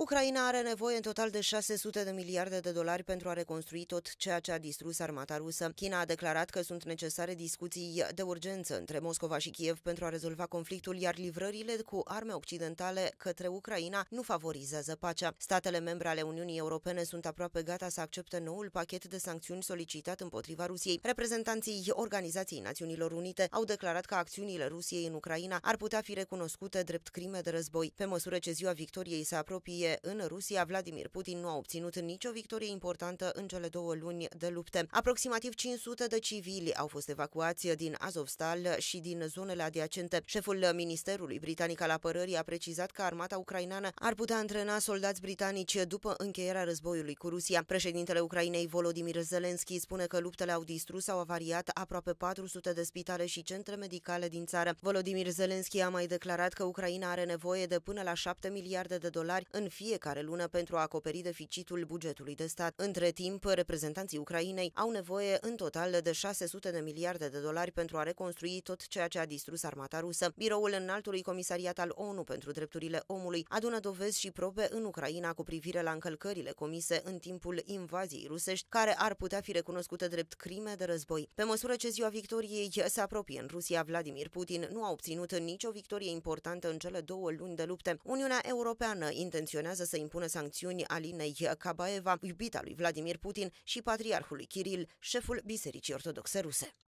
Ucraina are nevoie în total de 600 de miliarde de dolari pentru a reconstrui tot ceea ce a distrus armata rusă. China a declarat că sunt necesare discuții de urgență între Moscova și Kiev pentru a rezolva conflictul, iar livrările cu arme occidentale către Ucraina nu favorizează pacea. Statele membre ale Uniunii Europene sunt aproape gata să accepte noul pachet de sancțiuni solicitat împotriva Rusiei. Reprezentanții Organizației Națiunilor Unite au declarat că acțiunile Rusiei în Ucraina ar putea fi recunoscute drept crime de război. Pe măsură ce ziua victoriei se apropie, martie în Rusia, Vladimir Putin nu a obținut nicio victorie importantă în cele două luni de lupte. Aproximativ 500 de civili au fost evacuați din Azovstal și din zonele adiacente. Șeful Ministerului Britanic al Apărării a precizat că armata ucraineană ar putea antrena soldați britanici după încheierea războiului cu Rusia. Președintele Ucrainei Volodymyr Zelensky spune că luptele au distrus sau avariat aproape 400 de spitale și centre medicale din țară. Volodymyr Zelensky a mai declarat că Ucraina are nevoie de până la 7 miliarde de dolari în fiecare lună pentru a acoperi deficitul bugetului de stat. Între timp, reprezentanții Ucrainei au nevoie în total de 600 de miliarde de dolari pentru a reconstrui tot ceea ce a distrus armata rusă. Biroul Înaltului Comisariat al ONU pentru Drepturile Omului adună dovezi și probe în Ucraina cu privire la încălcările comise în timpul invaziei rusești, care ar putea fi recunoscute drept crime de război. Pe măsură ce ziua victoriei se apropie în Rusia, Vladimir Putin nu a obținut nicio victorie importantă în cele două luni de lupte. Uniunea Europeană intenționează intenționează să impună sancțiuni Alinei Kabaeva, iubita lui Vladimir Putin și patriarhului Kiril, șeful Bisericii Ortodoxe Ruse.